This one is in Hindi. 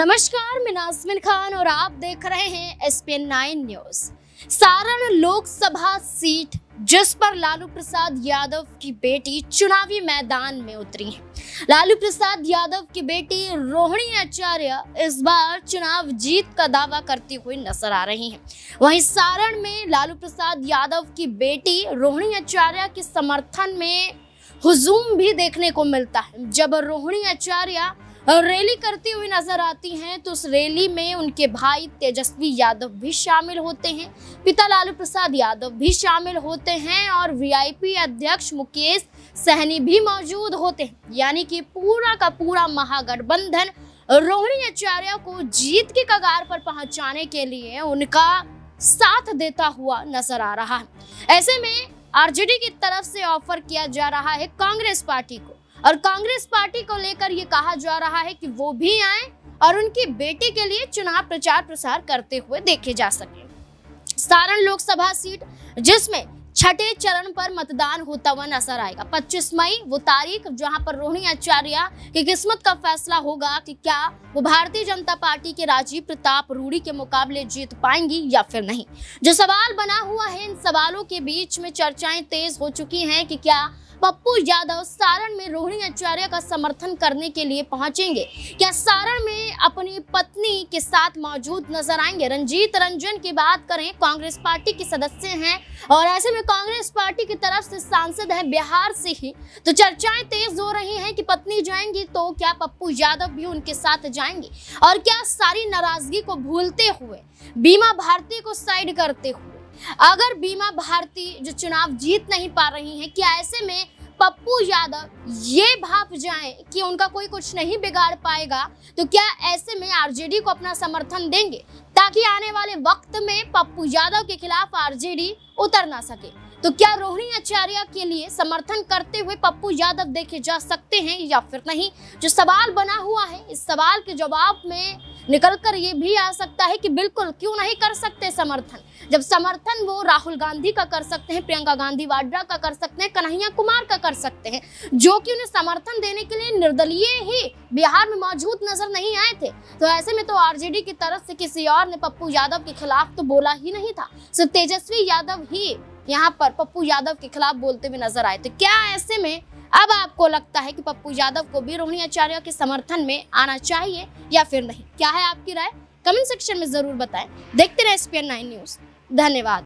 नमस्कार मैं नाजमिन खान और आप देख रहे हैं S P nine news Saran Lok Sabha seat जिस पर लालू प्रसाद यादव की बेटी चुनावी मैदान में उतरी है लालू प्रसाद यादव की बेटी रोहिणी आचार्य इस बार चुनाव जीत का दावा करती हुई नजर आ रही हैं। वहीं सारण में लालू प्रसाद यादव की बेटी रोहिणी आचार्य के समर्थन में हुजूम भी देखने को मिलता है जब रोहिणी आचार्य रैली करती हुई नजर आती हैं तो उस रैली में उनके भाई तेजस्वी यादव भी शामिल होते हैं पिता लालू प्रसाद यादव भी शामिल होते हैं और वीआईपी अध्यक्ष मुकेश सहनी भी मौजूद होते हैं यानी कि पूरा का पूरा महागठबंधन रोहिणी आचार्य को जीत की कगार पर पहुंचाने के लिए उनका साथ देता हुआ नजर आ रहा है ऐसे में आरजेडी की तरफ से ऑफर किया जा रहा है कांग्रेस पार्टी को और कांग्रेस पार्टी को लेकर ये कहा जा रहा है कि वो भी आए और उनकी बेटी के लिए चुनाव प्रचार प्रसार करते हुए देखे जा सके सारण लोकसभा सीट जिसमें छठे चरण पर मतदान होता हुआ नजर आएगा 25 मई वो तारीख जहां पर रोहिणी आचार्य की किस्मत का फैसला होगा कि क्या वो भारतीय जनता पार्टी के राजीव प्रताप रूडी के मुकाबले जीत पाएंगी या फिर नहीं जो सवाल बना हुआ है इन सवालों के बीच में चर्चाएं तेज हो चुकी हैं कि क्या पप्पू यादव सारण में रोहिणी आचार्य का समर्थन करने के लिए पहुंचेंगे क्या सारण में अपनी पत्नी के साथ मौजूद नजर आएंगे रंजीत रंजन की बात करें कांग्रेस पार्टी के सदस्य हैं और ऐसे में कांग्रेस पार्टी की तरफ से सांसद हैं बिहार से ही तो चर्चाएं तेज हो रही हैं कि पत्नी जाएंगी तो क्या पप्पू यादव भी उनके साथ जाएंगे और क्या सारी नाराजगी को भूलते हुए बीमा भारती को साइड करते हुए अगर बीमा भारती जो चुनाव जीत नहीं पा रही हैं क्या ऐसे में पप्पू यादव ये भाप जाएं कि उनका कोई कुछ नहीं बिगाड़ पाएगा तो क्या ऐसे में आरजेडी को अपना समर्थन देंगे ताकि आने वाले वक्त में पप्पू यादव के खिलाफ आरजेडी उतर ना सके तो क्या रोहिणी आचार्य के लिए समर्थन करते हुए पप्पू यादव देखे जा सकते हैं या फिर नहीं जो सवाल बना हुआ है इस सवाल के जवाब में निकल कर ये भी आ सकता है कि बिल्कुल क्यों नहीं कर सकते समर्थन जब समर्थन वो राहुल गांधी का कर सकते हैं प्रियंका गांधी वाड्रा का कर सकते हैं कन्हैया कुमार का कर सकते हैं जो कि उन्हें समर्थन देने के लिए निर्दलीय ही बिहार में मौजूद नजर नहीं आए थे तो ऐसे में तो आरजेडी की तरफ से किसी और ने पप्पू यादव के खिलाफ तो बोला ही नहीं था सिर्फ तेजस्वी यादव ही यहाँ पर पप्पू यादव के खिलाफ बोलते हुए नजर आए तो क्या ऐसे में अब आपको लगता है कि पप्पू यादव को भी रोहिणी आचार्य के समर्थन में आना चाहिए या फिर नहीं क्या है आपकी राय कमेंट सेक्शन में जरूर बताएं देखते रहे एस पी न्यूज धन्यवाद